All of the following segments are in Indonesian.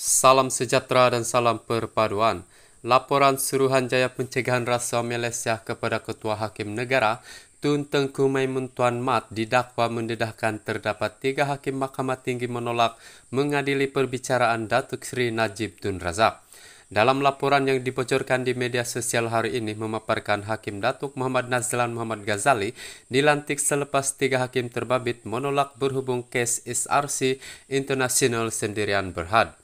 Salam sejahtera dan salam perpaduan. Laporan Suruhanjaya Pencegahan Rasa Malaysia kepada Ketua Hakim Negara Tun Tengku Maimun Tuan Mat didakwa mendedahkan terdapat tiga hakim mahkamah tinggi menolak mengadili perbicaraan Datuk Seri Najib Tun Razak. Dalam laporan yang dibocorkan di media sosial hari ini memaparkan Hakim Datuk Muhammad Nazlan Muhammad Ghazali dilantik selepas tiga hakim terbabit menolak berhubung kes SRC International Sendirian Berhad.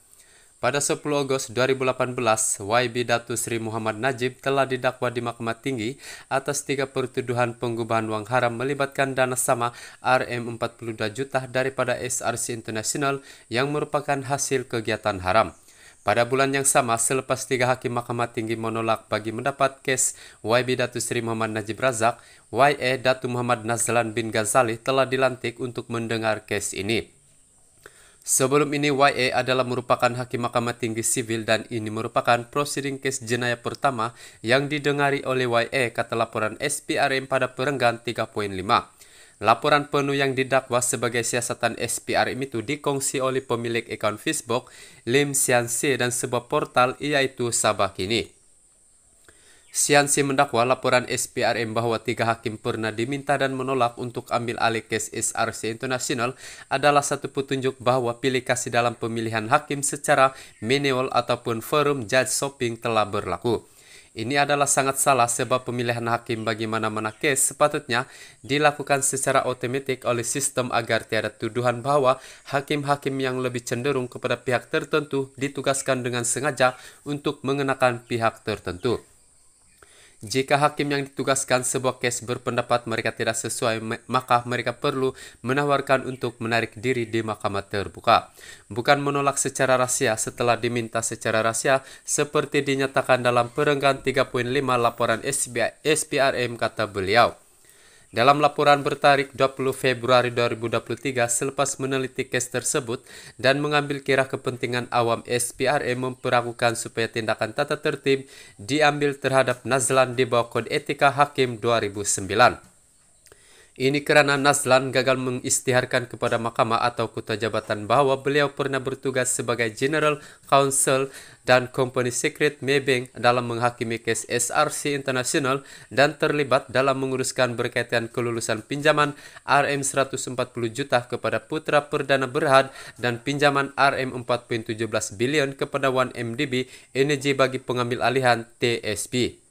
Pada 10 Agustus 2018, YB Datu Sri Muhammad Najib telah didakwa di Mahkamah Tinggi atas tiga pertuduhan penggubahan uang haram melibatkan dana sama RM42 juta daripada SRC International yang merupakan hasil kegiatan haram. Pada bulan yang sama, selepas tiga hakim Mahkamah Tinggi menolak bagi mendapat kes YB Datu Sri Muhammad Najib Razak, YE Datu Muhammad Nazlan bin Ghazali telah dilantik untuk mendengar kes ini. Sebelum ini, YA adalah merupakan hakim mahkamah tinggi sivil dan ini merupakan prosiding kes jenayah pertama yang didengari oleh YA kata laporan SPRM pada perenggan 3.5. Laporan penuh yang didakwa sebagai siasatan SPRM itu dikongsi oleh pemilik akaun Facebook Lim Sian Si dan sebuah portal yaitu Sabah Kini. Siansi mendakwa laporan SPRM bahwa tiga hakim purna diminta dan menolak untuk ambil alih kes SRC International adalah satu petunjuk bahwa pilih kasih dalam pemilihan hakim secara manual ataupun forum judge shopping telah berlaku. Ini adalah sangat salah sebab pemilihan hakim bagaimana mana kes sepatutnya dilakukan secara otomatis oleh sistem agar tiada tuduhan bahwa hakim-hakim yang lebih cenderung kepada pihak tertentu ditugaskan dengan sengaja untuk mengenakan pihak tertentu. Jika hakim yang ditugaskan sebuah kes berpendapat mereka tidak sesuai, maka mereka perlu menawarkan untuk menarik diri di mahkamah terbuka. Bukan menolak secara rahasia setelah diminta secara rahasia, seperti dinyatakan dalam perenggan 3.5 laporan SPRM kata beliau. Dalam laporan bertarik 20 Februari 2023 selepas meneliti kes tersebut dan mengambil kira kepentingan awam SPRM e memperlakukan supaya tindakan tata tertib diambil terhadap Nazlan di bawah Kode Etika Hakim 2009. Ini kerana Nazlan gagal mengistiharkan kepada mahkamah atau kota jabatan bahawa beliau pernah bertugas sebagai General Counsel dan Company Secret Maybank dalam menghakimi kes SRC International dan terlibat dalam menguruskan berkaitan kelulusan pinjaman RM 140 juta kepada Putra Perdana Berhad dan pinjaman RM 4.17 bilion kepada 1MDB Energi bagi pengambil alihan TSB.